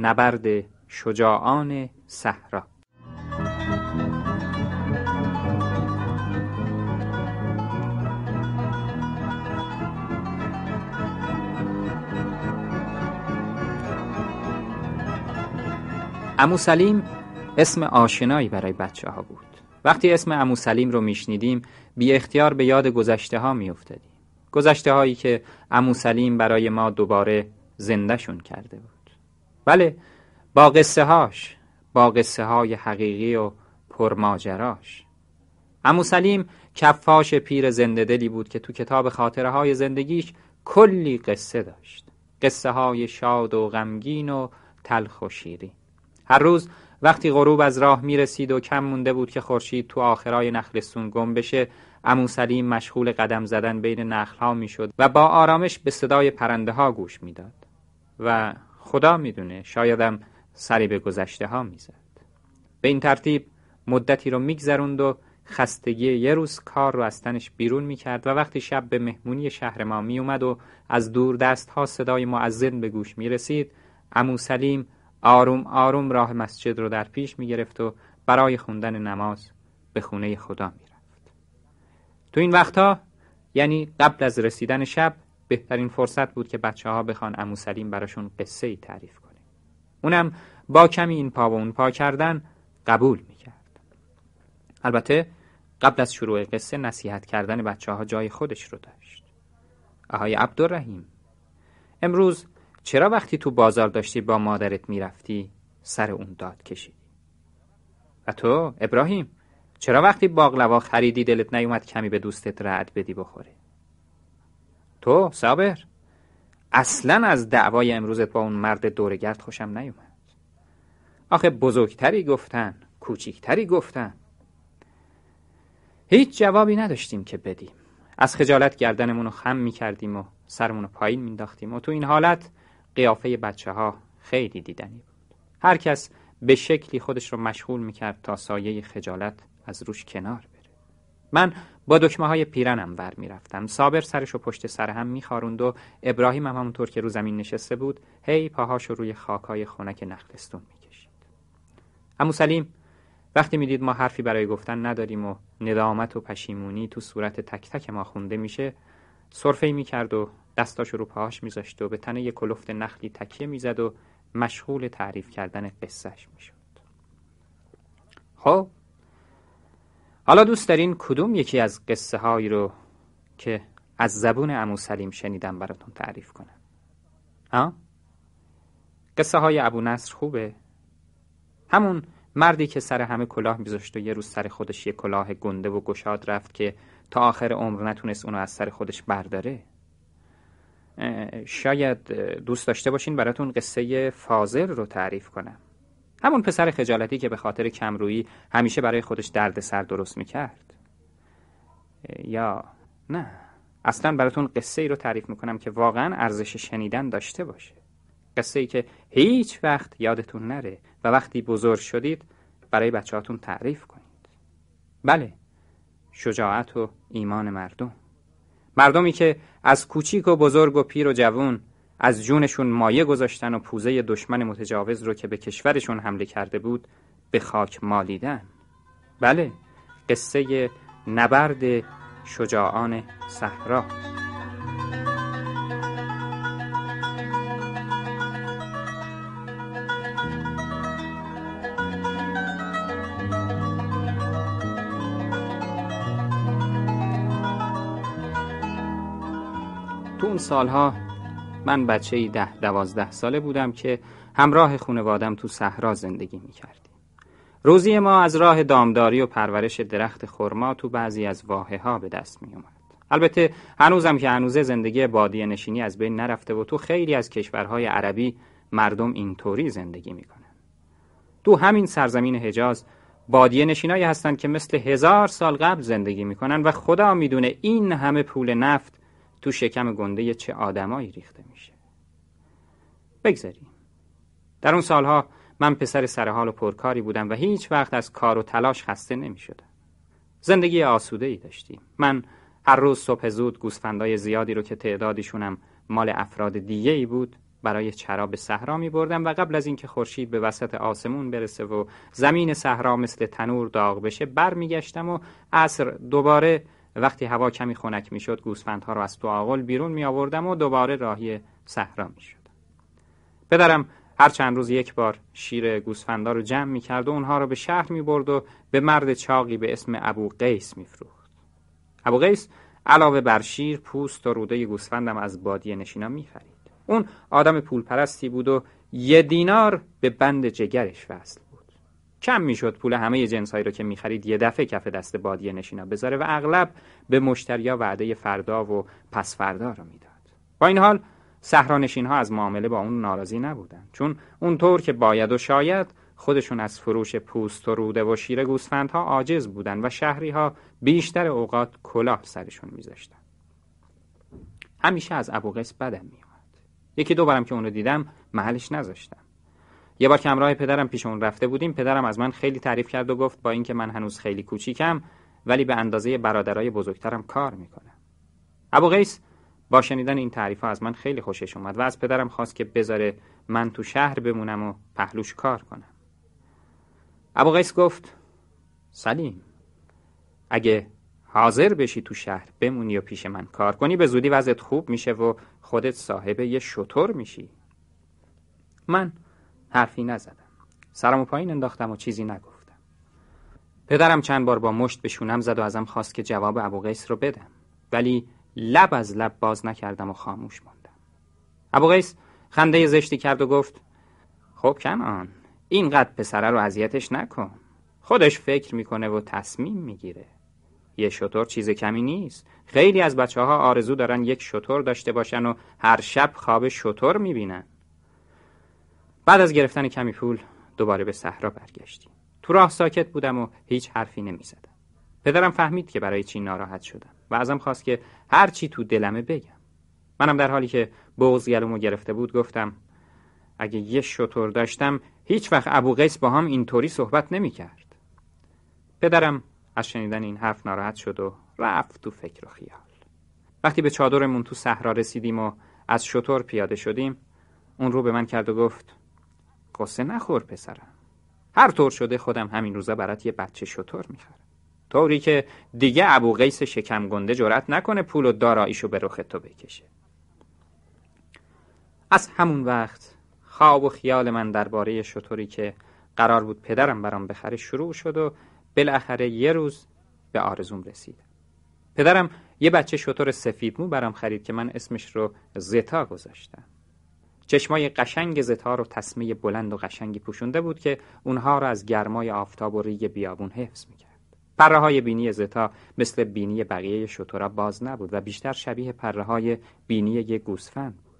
نبرد شجاعان صحرا امو سلیم اسم آشنایی برای بچه ها بود وقتی اسم امو سلیم رو میشنیدیم بی اختیار به یاد گذشته ها میافتادیم گذشته هایی که امو سلیم برای ما دوباره زندهشون کرده بود بله با قصه هاش با قصه های حقیقی و پرماجراش امو سلیم کفاش پیر زنده دلی بود که تو کتاب خاطره های زندگیش کلی قصه داشت قصه های شاد و غمگین و تلخ و شیری هر روز وقتی غروب از راه می رسید و کم مونده بود که خورشید تو آخرای نخلستون گم بشه امو سلیم مشغول قدم زدن بین نخلها می شد و با آرامش به صدای پرنده ها گوش میداد و خدا میدونه شایدم سری به گذشته ها میزد به این ترتیب مدتی رو میگذروند و خستگی یه روز کار رو از تنش بیرون میکرد و وقتی شب به مهمونی شهر ما میومد و از دور دست ها صدای معزن به گوش میرسید امو سلیم آروم آروم راه مسجد رو در پیش میگرفت و برای خوندن نماز به خونه خدا میرفت تو این وقتها یعنی قبل از رسیدن شب بهترین فرصت بود که بچه ها بخوان امو سلیم براشون قصه ای تعریف کنه اونم با کمی این پا و اون پا کردن قبول میکرد البته قبل از شروع قصه نصیحت کردن بچه ها جای خودش رو داشت آهای عبدالرحیم امروز چرا وقتی تو بازار داشتی با مادرت میرفتی سر اون داد کشیدی و تو ابراهیم چرا وقتی باقلوا خریدی دلت نیومد کمی به دوستت رعد بدی بخوره تو صابر اصلا از دعوای امروزت با اون مرد دورگرد خوشم نیومد آخه بزرگتری گفتن کوچیکتری گفتن هیچ جوابی نداشتیم که بدیم از خجالت گردنمون رو خم میکردیم و سرمون رو پایین مینداختیم و تو این حالت قیافه بچه ها خیلی دیدنی بود هر کس به شکلی خودش رو مشغول میکرد تا سایه خجالت از روش کنار من با دکمه های پیرنم ور میرفتم صابر سرش و پشت سر هم میخاروند و ابراهیم هم همونطور که رو زمین نشسته بود هی پاهاش رو روی خاکای خونک نخلستون میکشید امو سلیم وقتی میدید ما حرفی برای گفتن نداریم و ندامت و پشیمونی تو صورت تک تک ما خونده میشه صرفه کرد و دستاش رو پاهاش میذاشت و به تن یک کلفت نخلی تکیه میزد و مشغول تعریف کردن قصهش میشد خب حالا دوست دارین کدوم یکی از قصه هایی رو که از زبون امو سلیم شنیدم براتون تعریف کنم ها؟ قصه های ابو نصر خوبه همون مردی که سر همه کلاه میذاشت و یه روز سر خودش یه کلاه گنده و گشاد رفت که تا آخر عمر نتونست اونو از سر خودش برداره شاید دوست داشته باشین براتون قصه فاضل رو تعریف کنم همون پسر خجالتی که به خاطر کمرویی همیشه برای خودش دردسر درست میکرد یا نه اصلا براتون قصه ای رو تعریف میکنم که واقعا ارزش شنیدن داشته باشه قصه ای که هیچ وقت یادتون نره و وقتی بزرگ شدید برای بچه تعریف کنید بله شجاعت و ایمان مردم مردمی که از کوچیک و بزرگ و پیر و جوون از جونشون مایه گذاشتن و پوزه دشمن متجاوز رو که به کشورشون حمله کرده بود به خاک مالیدن بله قصه نبرد شجاعان صحرا تو اون سالها من بچه ای ده دوازده ساله بودم که همراه خونوادم تو صحرا زندگی می کردیم. روزی ما از راه دامداری و پرورش درخت خرما تو بعضی از واحه ها به دست می اومد. البته هنوزم که هنوزه زندگی بادی نشینی از بین نرفته و تو خیلی از کشورهای عربی مردم اینطوری زندگی میکنن. تو همین سرزمین حجاز بادیه نشینایی هستند که مثل هزار سال قبل زندگی میکنن و خدا میدونه این همه پول نفت تو شکم گنده چه آدمایی ریخته میشه بگذاریم در اون سالها من پسر سرحال و پرکاری بودم و هیچ وقت از کار و تلاش خسته نمی زندگی آسوده ای داشتیم. من هر روز صبح زود گوسفندای زیادی رو که تعدادشونم مال افراد دیگه ای بود برای چرا به صحرا می بردم و قبل از اینکه خورشید به وسط آسمون برسه و زمین صحرا مثل تنور داغ بشه برمیگشتم و عصر دوباره وقتی هوا کمی خنک میشد گوسفندها را از تو آغل بیرون می آوردم و دوباره راهی صحرا می شد. پدرم هر چند روز یک بار شیر گوسفندا رو جمع می کرد و اونها را به شهر می برد و به مرد چاقی به اسم ابو قیس می فروخت. ابو قیس علاوه بر شیر پوست و روده گوسفندم از بادی نشینا می فرید اون آدم پول پرستی بود و یه دینار به بند جگرش وصل کم میشد پول همه جنسهایی رو که خرید یه دفعه کف دست بادیه نشینا بذاره و اغلب به مشتریا وعده فردا و پس فردا رو میداد با این حال سهرانشین ها از معامله با اون ناراضی نبودن چون اونطور که باید و شاید خودشون از فروش پوست و روده و شیر گوسفندها عاجز بودن و شهری ها بیشتر اوقات کلاه سرشون میذاشتن همیشه از بدن بدم میومد یکی دو که اون رو دیدم محلش نذاشتم یه بار که همراه پدرم پیش اون رفته بودیم پدرم از من خیلی تعریف کرد و گفت با اینکه من هنوز خیلی کوچیکم ولی به اندازه برادرای بزرگترم کار میکنم ابو قیس با شنیدن این تعریف ها از من خیلی خوشش اومد و از پدرم خواست که بذاره من تو شهر بمونم و پهلوش کار کنم ابو قیس گفت سلیم اگه حاضر بشی تو شهر بمونی و پیش من کار کنی به زودی وضعت خوب میشه و خودت صاحب یه شطور میشی من حرفی نزدم سرمو پایین انداختم و چیزی نگفتم پدرم چند بار با مشت به شونم زد و ازم خواست که جواب قیس رو بدم ولی لب از لب باز نکردم و خاموش ماندم قیس خنده زشتی کرد و گفت خب کنان اینقدر پسره رو اذیتش نکن خودش فکر میکنه و تصمیم میگیره یه شطور چیز کمی نیست خیلی از بچه ها آرزو دارن یک شطور داشته باشن و هر شب خواب شطور میبینن بعد از گرفتن کمی پول دوباره به صحرا برگشتیم تو راه ساکت بودم و هیچ حرفی نمیزدم پدرم فهمید که برای چی ناراحت شدم و ازم خواست که هر چی تو دلمه بگم منم در حالی که بغز گلومو گرفته بود گفتم اگه یه شطور داشتم هیچ وقت ابو قیس با هم اینطوری صحبت نمیکرد پدرم از شنیدن این حرف ناراحت شد و رفت تو فکر و خیال وقتی به چادرمون تو صحرا رسیدیم و از شطور پیاده شدیم اون رو به من کرد و گفت قصه نخور پسرم هر طور شده خودم همین روزا برات یه بچه شطور میخرم طوری که دیگه ابو قیس شکم گنده جرأت نکنه پول و داراییشو به رخ تو بکشه از همون وقت خواب و خیال من درباره شطوری که قرار بود پدرم برام بخره شروع شد و بالاخره یه روز به آرزوم رسید پدرم یه بچه شطور سفیدمو برام خرید که من اسمش رو زتا گذاشتم چشمای قشنگ زتا و تسمه بلند و قشنگی پوشونده بود که اونها را از گرمای آفتاب و ریگ بیابون حفظ میکرد پره های بینی زتا مثل بینی بقیه شطورا باز نبود و بیشتر شبیه پره های بینی یک گوسفند بود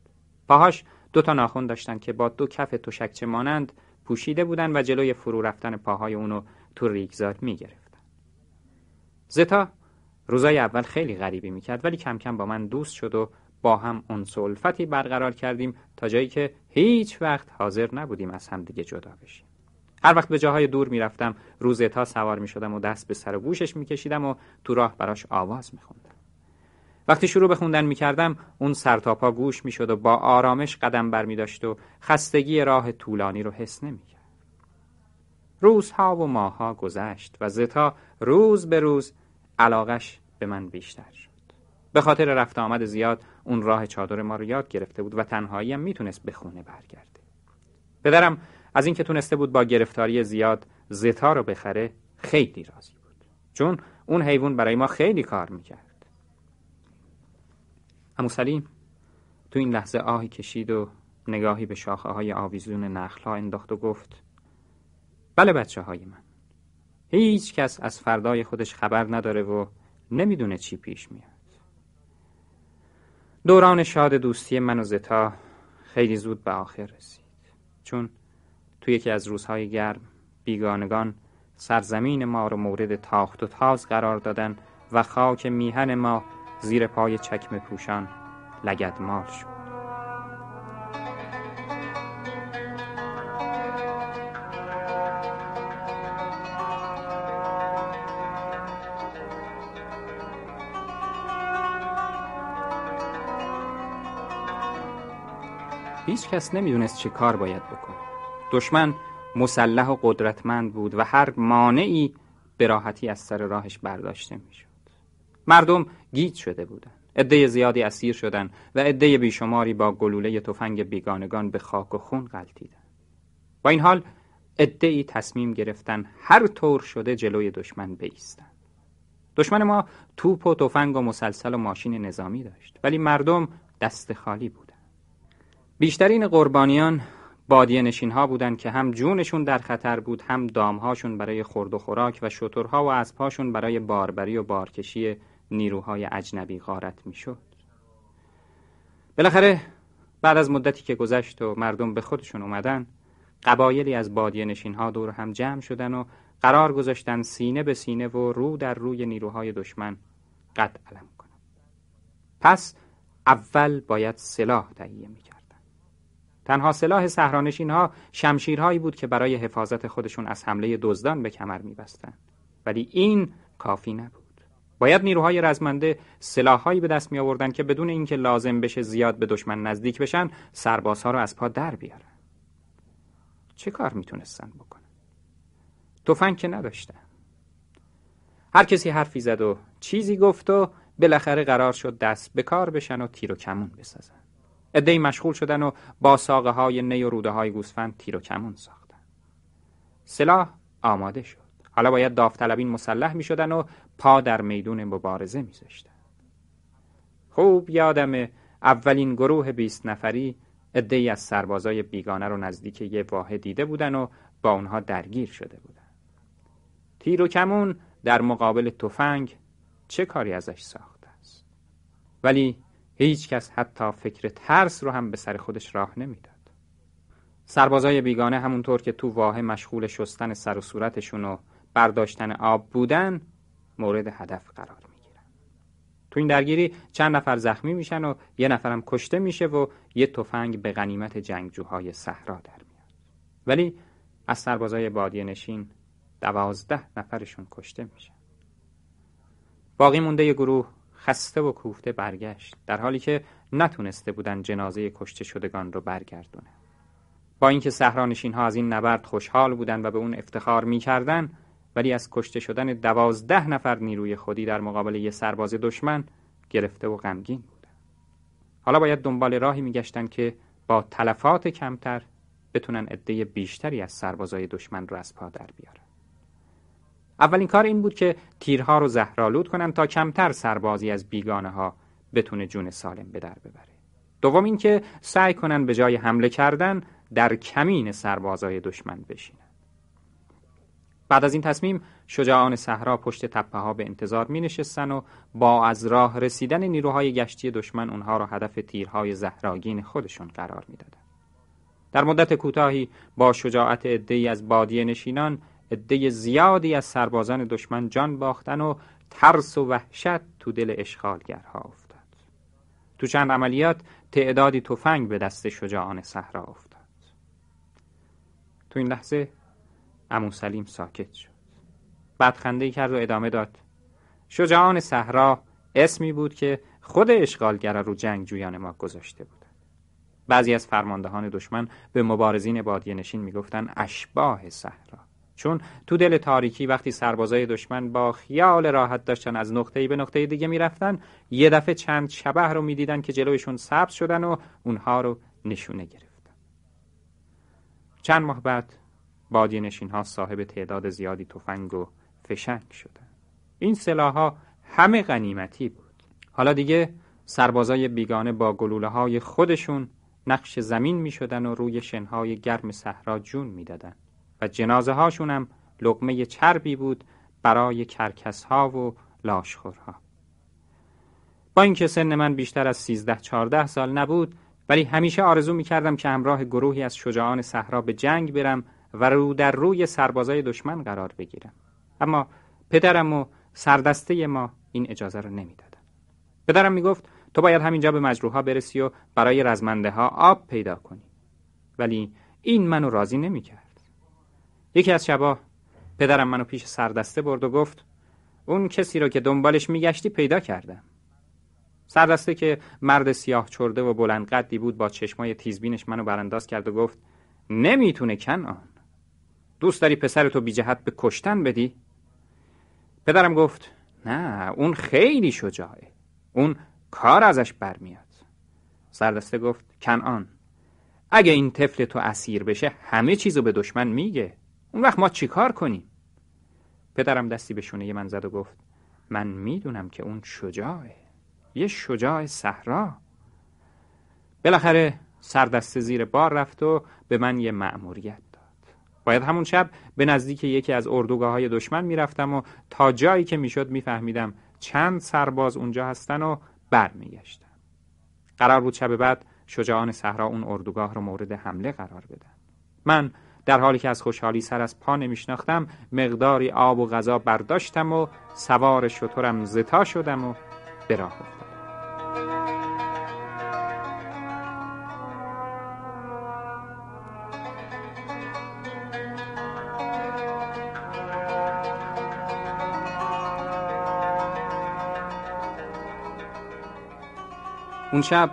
پاهاش دو تا ناخون داشتند که با دو کف تشکچه مانند پوشیده بودن و جلوی فرو رفتن پاهای اونو تو ریگزار میگرفتن زتا روزای اول خیلی غریبی میکرد ولی کم کم با من دوست شد و با هم اون سلفتی برقرار کردیم تا جایی که هیچ وقت حاضر نبودیم از همدیگه جدا بشیم هر وقت به جاهای دور میرفتم روزتا سوار می شدم و دست به سر و گوشش می کشیدم و تو راه براش آواز می خوندم. وقتی شروع به خوندن می کردم اون سرتاپا گوش می شد و با آرامش قدم بر می داشت و خستگی راه طولانی رو حس نمی کرد. روزها و ماهها گذشت و زتا روز به روز علاقش به من بیشتر شد. به خاطر رفت آمد زیاد اون راه چادر ما رو یاد گرفته بود و تنهایی هم میتونست به خونه برگرده پدرم از اینکه تونسته بود با گرفتاری زیاد زتا رو بخره خیلی راضی بود چون اون حیوان برای ما خیلی کار میکرد امو سلیم تو این لحظه آهی کشید و نگاهی به شاخه های آویزون نخلا انداخت و گفت بله بچه های من هیچ کس از فردای خودش خبر نداره و نمیدونه چی پیش میاد دوران شاد دوستی من و زتا خیلی زود به آخر رسید چون تو یکی از روزهای گرم بیگانگان سرزمین ما رو مورد تاخت و تاز قرار دادن و خاک میهن ما زیر پای چکم پوشان لگدمال شد هیچ کس نمیدونست چه کار باید بکنه دشمن مسلح و قدرتمند بود و هر مانعی به راحتی از سر راهش برداشته میشد مردم گیج شده بودند عده زیادی اسیر شدند و عده بیشماری با گلوله تفنگ بیگانگان به خاک و خون غلطیدند با این حال عده ای تصمیم گرفتن هر طور شده جلوی دشمن بیستن دشمن ما توپ و تفنگ و مسلسل و ماشین نظامی داشت ولی مردم دست خالی بود بیشترین قربانیان بادیه نشین ها بودند که هم جونشون در خطر بود هم دامهاشون برای خورد و خوراک و شترها و اسبهاشون برای باربری و بارکشی نیروهای اجنبی غارت میشد. بالاخره بعد از مدتی که گذشت و مردم به خودشون اومدن قبایلی از بادیه نشین ها دور هم جمع شدن و قرار گذاشتن سینه به سینه و رو در روی نیروهای دشمن قد علم کنند پس اول باید سلاح تهیه کرد تنها سلاح سهرانشین ها شمشیرهایی بود که برای حفاظت خودشون از حمله دزدان به کمر میبستند ولی این کافی نبود باید نیروهای رزمنده سلاحهایی به دست می آوردن که بدون اینکه لازم بشه زیاد به دشمن نزدیک بشن سربازها رو از پا در بیارن چه کار میتونستن بکنن تفنگ که نداشتن هر کسی حرفی زد و چیزی گفت و بالاخره قرار شد دست به کار بشن و تیر و کمون بسازن ادهی مشغول شدن و با ساقه های نی و روده های گوسفند تیر و کمون ساختن سلاح آماده شد حالا باید داوطلبین مسلح می شدن و پا در میدون مبارزه می زشتن. خوب یادم اولین گروه بیست نفری ادهی از سربازای بیگانه رو نزدیک یه واحه دیده بودن و با اونها درگیر شده بودن تیر و کمون در مقابل تفنگ چه کاری ازش ساخته است ولی هیچ کس حتی فکر ترس رو هم به سر خودش راه نمیداد. سربازای بیگانه همونطور که تو واحه مشغول شستن سر و صورتشون و برداشتن آب بودن مورد هدف قرار میگیرن. تو این درگیری چند نفر زخمی میشن و یه نفرم کشته میشه و یه تفنگ به غنیمت جنگجوهای صحرا در میاد. ولی از سربازای بادیه نشین دوازده نفرشون کشته میشن. باقی مونده یه گروه خسته و کوفته برگشت در حالی که نتونسته بودن جنازه کشته شدگان رو برگردونه با اینکه سهرانشین ها از این نبرد خوشحال بودن و به اون افتخار میکردن ولی از کشته شدن دوازده نفر نیروی خودی در مقابل یه سرباز دشمن گرفته و غمگین بودن حالا باید دنبال راهی میگشتن که با تلفات کمتر بتونن عده بیشتری از سربازای دشمن رو از پا در بیارن اولین کار این بود که تیرها رو زهرالود کنند تا کمتر سربازی از بیگانه ها بتونه جون سالم به در ببره دوم اینکه سعی کنن به جای حمله کردن در کمین سربازای دشمن بشینن بعد از این تصمیم شجاعان صحرا پشت تپه ها به انتظار می نشستن و با از راه رسیدن نیروهای گشتی دشمن اونها را هدف تیرهای زهراگین خودشون قرار میدادند. در مدت کوتاهی با شجاعت عدهای از بادیه نشینان عده زیادی از سربازان دشمن جان باختن و ترس و وحشت تو دل اشغالگرها افتاد تو چند عملیات تعدادی تفنگ به دست شجاعان صحرا افتاد تو این لحظه امو سلیم ساکت شد بعد خنده کرد و ادامه داد شجاعان صحرا اسمی بود که خود اشغالگرا رو جنگجویان ما گذاشته بود بعضی از فرماندهان دشمن به مبارزین بادیه نشین میگفتند اشباه صحرا چون تو دل تاریکی وقتی سربازای دشمن با خیال راحت داشتن از نقطه‌ای به نقطه دیگه میرفتن یه دفعه چند شبه رو می‌دیدن که جلویشون سبز شدن و اونها رو نشونه گرفتن چند ماه بعد بادی نشین ها صاحب تعداد زیادی تفنگ و فشنگ شدن این سلاح همه غنیمتی بود حالا دیگه سربازای بیگانه با گلوله های خودشون نقش زمین می شدن و روی شنهای گرم صحرا جون می دادن. و جنازه هاشونم لقمه چربی بود برای کرکس ها و لاشخورها با اینکه سن من بیشتر از 13 14 سال نبود ولی همیشه آرزو می که همراه گروهی از شجاعان صحرا به جنگ برم و رو در روی سربازای دشمن قرار بگیرم اما پدرم و سردسته ما این اجازه رو نمیدادن پدرم میگفت تو باید همینجا به مجروحها برسی و برای رزمنده ها آب پیدا کنی ولی این منو راضی نمیکرد یکی از شبا پدرم منو پیش سردسته برد و گفت اون کسی رو که دنبالش میگشتی پیدا کردم سردسته که مرد سیاه چرده و بلند قدی بود با چشمای تیزبینش منو برانداز کرد و گفت نمیتونه آن. دوست داری پسرتو بی جهت به کشتن بدی؟ پدرم گفت نه اون خیلی شجاعه اون کار ازش برمیاد سردسته گفت آن. اگه این طفل تو اسیر بشه همه چیزو به دشمن میگه اون وقت ما چیکار کنیم پدرم دستی به شونه من زد و گفت من میدونم که اون شجاعه یه شجاع صحرا بالاخره سردسته زیر بار رفت و به من یه مأموریت داد باید همون شب به نزدیک یکی از اردوگاه های دشمن میرفتم و تا جایی که میشد میفهمیدم چند سرباز اونجا هستن و برمیگشتم قرار بود شب بعد شجاعان صحرا اون اردوگاه رو مورد حمله قرار بدن من در حالی که از خوشحالی سر از پا نمیشناختم مقداری آب و غذا برداشتم و سوار شترم زتا شدم و به راه افتادم اون شب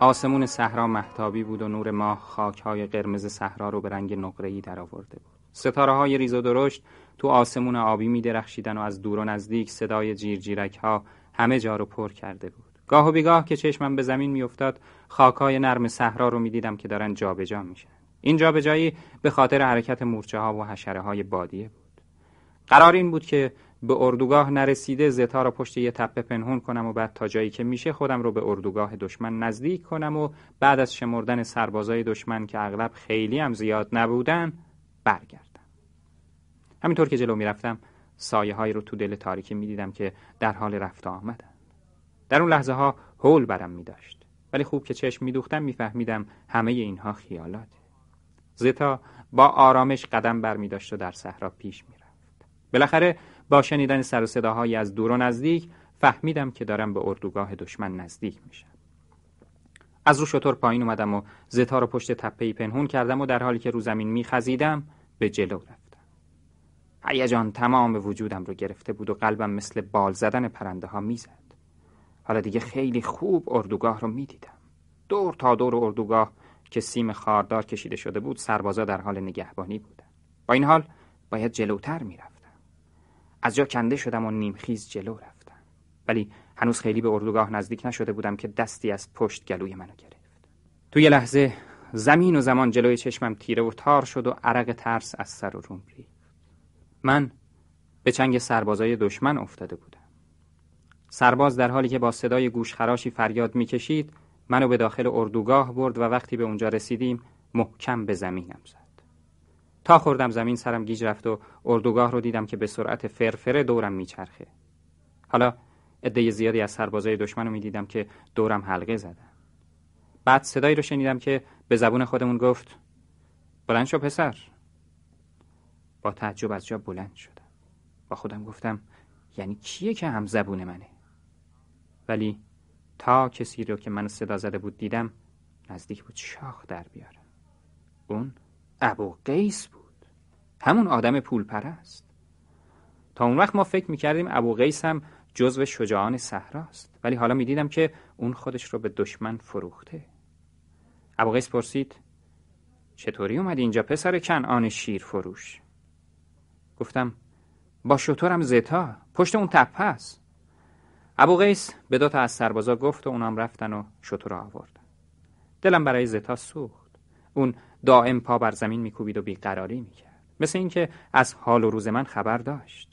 آسمون صحرا محتابی بود و نور ماه خاکهای قرمز صحرا رو به رنگ در درآورده بود. ستاره های ریز و درشت تو آسمون آبی می درخشیدن و از دور و نزدیک صدای جیرجیرک ها همه جا رو پر کرده بود. گاه و بیگاه که چشمم به زمین میافتاد خاکهای نرم صحرا رو میدیدم که دارن جابجا میشن. این جابجایی به خاطر حرکت مورچه ها و حشره های بادیه بود. قرار این بود که به اردوگاه نرسیده زتا را پشت یه تپه پنهون کنم و بعد تا جایی که میشه خودم رو به اردوگاه دشمن نزدیک کنم و بعد از شمردن سربازای دشمن که اغلب خیلی هم زیاد نبودن برگردم همینطور که جلو میرفتم سایه هایی رو تو دل تاریکی میدیدم که در حال رفت آمدن در اون لحظه ها هول برم می داشت. ولی خوب که چشم می دوختم می فهمیدم همه اینها خیالات. زتا با آرامش قدم بر می داشت و در صحرا پیش می رفت. بالاخره با شنیدن سر و صداهایی از دور و نزدیک فهمیدم که دارم به اردوگاه دشمن نزدیک میشم از رو شطور پایین اومدم و زتا رو پشت تپه پنهون کردم و در حالی که رو زمین میخزیدم به جلو رفتم هیجان تمام وجودم رو گرفته بود و قلبم مثل بال زدن پرنده ها میزد حالا دیگه خیلی خوب اردوگاه رو میدیدم دور تا دور اردوگاه که سیم خاردار کشیده شده بود سربازا در حال نگهبانی بودن با این حال باید جلوتر میرم. از جا کنده شدم و نیمخیز جلو رفتم ولی هنوز خیلی به اردوگاه نزدیک نشده بودم که دستی از پشت گلوی منو گرفت توی لحظه زمین و زمان جلوی چشمم تیره و تار شد و عرق ترس از سر و روم ریخت من به چنگ سربازای دشمن افتاده بودم سرباز در حالی که با صدای گوشخراشی فریاد میکشید منو به داخل اردوگاه برد و وقتی به اونجا رسیدیم محکم به زمینم زد تا خوردم زمین سرم گیج رفت و اردوگاه رو دیدم که به سرعت فرفره دورم میچرخه حالا عده زیادی از سربازای دشمن رو میدیدم که دورم حلقه زدن بعد صدایی رو شنیدم که به زبون خودمون گفت بلند شو پسر با تعجب از جا بلند شدم با خودم گفتم یعنی کیه که هم زبون منه ولی تا کسی رو که من صدا زده بود دیدم نزدیک بود شاخ در بیارم اون ابو قیس بود همون آدم پول پرست تا اون وقت ما فکر میکردیم ابو قیس هم جزو شجاعان صحراست ولی حالا میدیدم که اون خودش رو به دشمن فروخته ابو قیس پرسید چطوری اومدی اینجا پسر آن شیر فروش گفتم با شطورم زتا پشت اون تپه است ابو قیس به دوتا از سربازا گفت و اونام رفتن و شطور آوردن دلم برای زتا سوخت اون دائم پا بر زمین میکوبید و بیقراری میکرد مثل اینکه از حال و روز من خبر داشت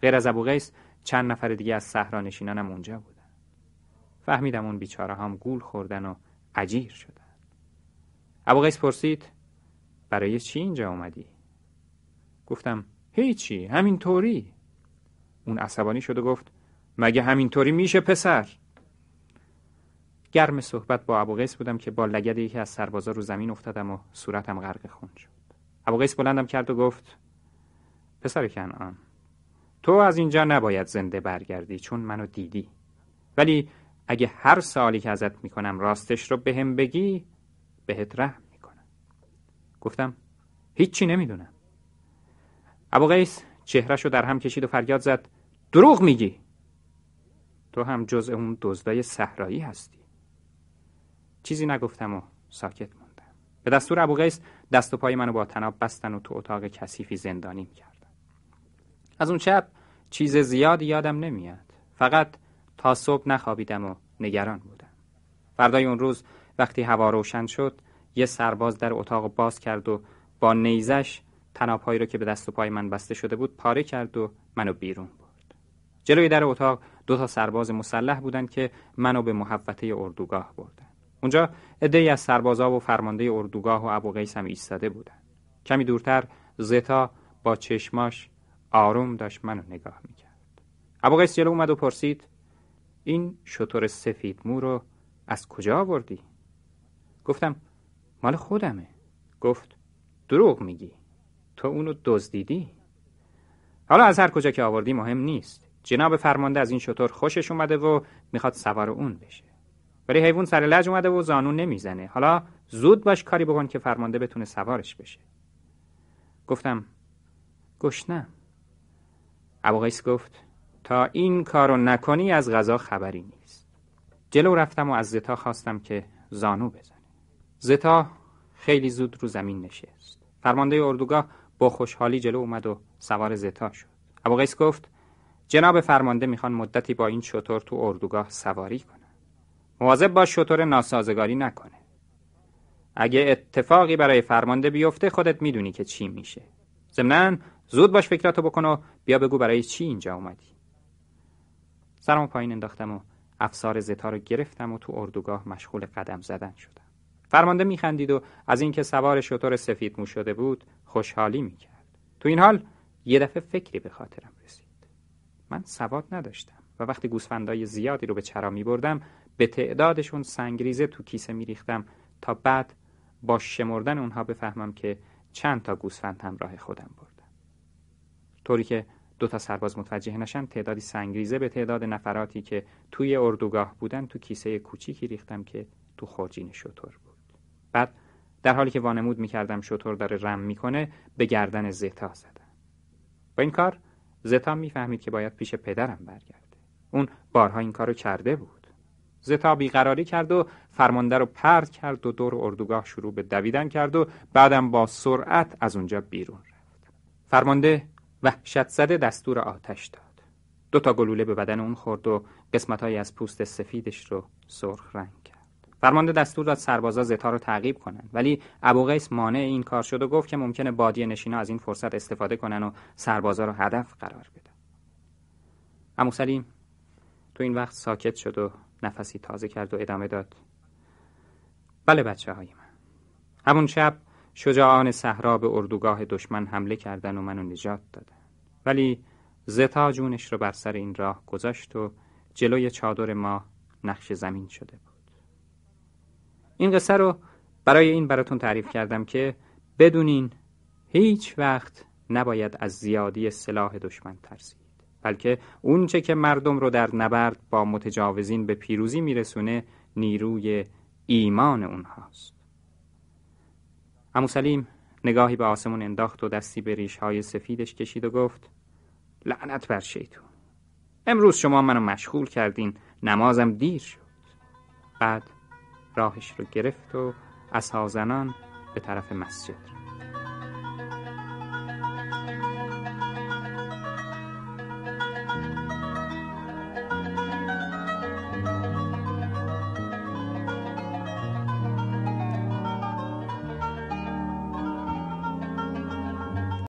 غیر از ابو چند نفر دیگه از صحرانشینانم اونجا بودن فهمیدم اون بیچاره هم گول خوردن و عجیر شدن ابو پرسید برای چی اینجا اومدی گفتم هیچی همینطوری اون عصبانی شد و گفت مگه همینطوری میشه پسر گرم صحبت با ابو بودم که با لگد یکی از سربازا رو زمین افتادم و صورتم غرق خون شد قیس بلندم کرد و گفت پسر کنعان تو از اینجا نباید زنده برگردی چون منو دیدی ولی اگه هر سالی که ازت میکنم راستش رو بهم به بگی بهت رحم میکنم گفتم هیچی نمیدونم قیس چهرش رو در هم کشید و فریاد زد دروغ میگی تو هم جز اون دزدای صحرایی هستی چیزی نگفتم و ساکت به دستور قیس دست و پای منو با تناب بستن و تو اتاق کثیفی زندانیم کردن از اون شب چیز زیادی یادم نمیاد فقط تا صبح نخوابیدم و نگران بودم فردای اون روز وقتی هوا روشن شد یه سرباز در اتاق باز کرد و با نیزش تنابهایی رو که به دست و پای من بسته شده بود پاره کرد و منو بیرون برد جلوی در اتاق دو تا سرباز مسلح بودن که منو به محوطه اردوگاه برد. اونجا عدهای از سربازا و فرمانده اردوگاه و قیس هم ایستاده بودن. کمی دورتر زتا با چشماش آروم داشت منو نگاه میکرد قیس جلو اومد و پرسید این شطور سفید مو رو از کجا آوردی گفتم مال خودمه گفت دروغ میگی تو اونو دزدیدی حالا از هر کجا که آوردی مهم نیست جناب فرمانده از این شطور خوشش اومده و میخواد سوار اون بشه ولی حیوان سر لج اومده و زانو نمیزنه حالا زود باش کاری بکن که فرمانده بتونه سوارش بشه گفتم گشنم ابوقیس گفت تا این کارو نکنی از غذا خبری نیست جلو رفتم و از زتا خواستم که زانو بزنه زتا خیلی زود رو زمین نشست فرمانده اردوگاه با خوشحالی جلو اومد و سوار زتا شد ابوقیس گفت جناب فرمانده میخوان مدتی با این شطور تو اردوگاه سواری کنه مواظب باش شطور ناسازگاری نکنه اگه اتفاقی برای فرمانده بیفته خودت میدونی که چی میشه ضمنا زود باش فکراتو بکن و بیا بگو برای چی اینجا اومدی سرمو پایین انداختم و افسار زتا رو گرفتم و تو اردوگاه مشغول قدم زدن شدم فرمانده میخندید و از اینکه سوار شطور سفید مو شده بود خوشحالی میکرد تو این حال یه دفعه فکری به خاطرم رسید من سواد نداشتم و وقتی گوسفندای زیادی رو به چرا میبردم، به تعدادشون سنگریزه تو کیسه میریختم تا بعد با شمردن اونها بفهمم که چند تا گوسفند همراه خودم بردم طوری که دو تا سرباز متوجه نشن تعدادی سنگریزه به تعداد نفراتی که توی اردوگاه بودن تو کیسه کوچیکی ریختم که تو خورجین شطور بود بعد در حالی که وانمود میکردم شطور داره رم میکنه به گردن زتا زدم با این کار زتا میفهمید که باید پیش پدرم برگرده اون بارها این کارو کرده بود زتا بیقراری کرد و فرمانده رو پرد کرد و دور اردوگاه شروع به دویدن کرد و بعدم با سرعت از اونجا بیرون رفت فرمانده وحشت زده دستور آتش داد دو تا گلوله به بدن اون خورد و قسمتهایی از پوست سفیدش رو سرخ رنگ کرد فرمانده دستور داد سربازا زتا رو تعقیب کنند ولی قیس مانع این کار شد و گفت که ممکنه بادی نشینا از این فرصت استفاده کنن و سربازا رو هدف قرار بدن امو تو این وقت ساکت شد و نفسی تازه کرد و ادامه داد بله بچه های من همون شب شجاعان صحرا به اردوگاه دشمن حمله کردن و منو نجات دادن ولی زتا جونش رو بر سر این راه گذاشت و جلوی چادر ما نقش زمین شده بود این قصه رو برای این براتون تعریف کردم که بدونین هیچ وقت نباید از زیادی سلاح دشمن ترسید بلکه اونچه که مردم رو در نبرد با متجاوزین به پیروزی میرسونه نیروی ایمان اونهاست امو سلیم نگاهی به آسمون انداخت و دستی به ریشهای سفیدش کشید و گفت لعنت بر شیطون امروز شما منو مشغول کردین نمازم دیر شد بعد راهش رو گرفت و از به طرف مسجد